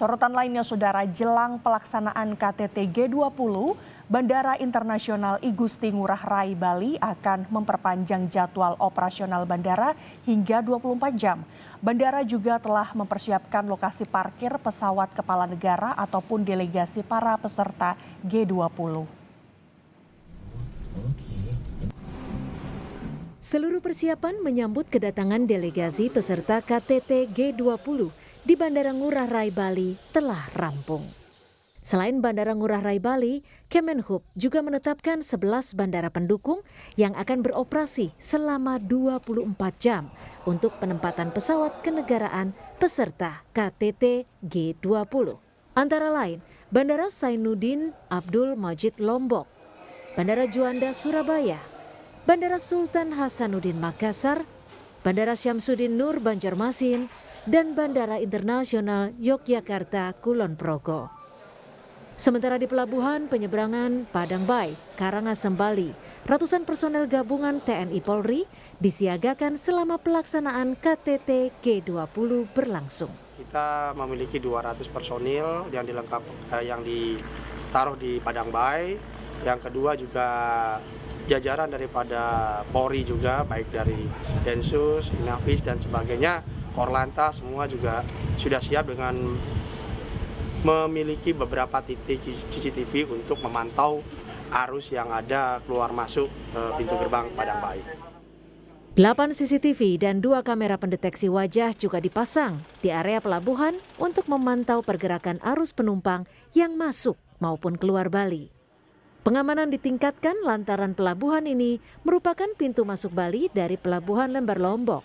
Sorotan lainnya saudara jelang pelaksanaan KTT G20, Bandara Internasional Igusti Ngurah Rai Bali akan memperpanjang jadwal operasional bandara hingga 24 jam. Bandara juga telah mempersiapkan lokasi parkir pesawat kepala negara ataupun delegasi para peserta G20. Seluruh persiapan menyambut kedatangan delegasi peserta KTT G20 di Bandara Ngurah Rai Bali telah rampung. Selain Bandara Ngurah Rai Bali, Kemenhub juga menetapkan 11 bandara pendukung yang akan beroperasi selama 24 jam untuk penempatan pesawat kenegaraan peserta KTT G20. Antara lain, Bandara Sainuddin Abdul Majid Lombok, Bandara Juanda Surabaya, Bandara Sultan Hasanuddin Makassar, Bandara Syamsuddin Nur Banjarmasin, dan Bandara Internasional Yogyakarta Kulon Progo. Sementara di pelabuhan penyeberangan Padang Bay, Karangasem, Bali, ratusan personel gabungan TNI Polri disiagakan selama pelaksanaan KTT G20 berlangsung. Kita memiliki 200 personil yang dilengkap eh, yang ditaruh di Padang Bay. Yang kedua juga jajaran daripada Polri juga baik dari Densus, Inavis dan sebagainya Korlanta semua juga sudah siap dengan memiliki beberapa titik CCTV untuk memantau arus yang ada keluar masuk ke eh, pintu gerbang Padang Bayi. 8 CCTV dan dua kamera pendeteksi wajah juga dipasang di area pelabuhan untuk memantau pergerakan arus penumpang yang masuk maupun keluar Bali. Pengamanan ditingkatkan lantaran pelabuhan ini merupakan pintu masuk Bali dari pelabuhan Lembar Lombok.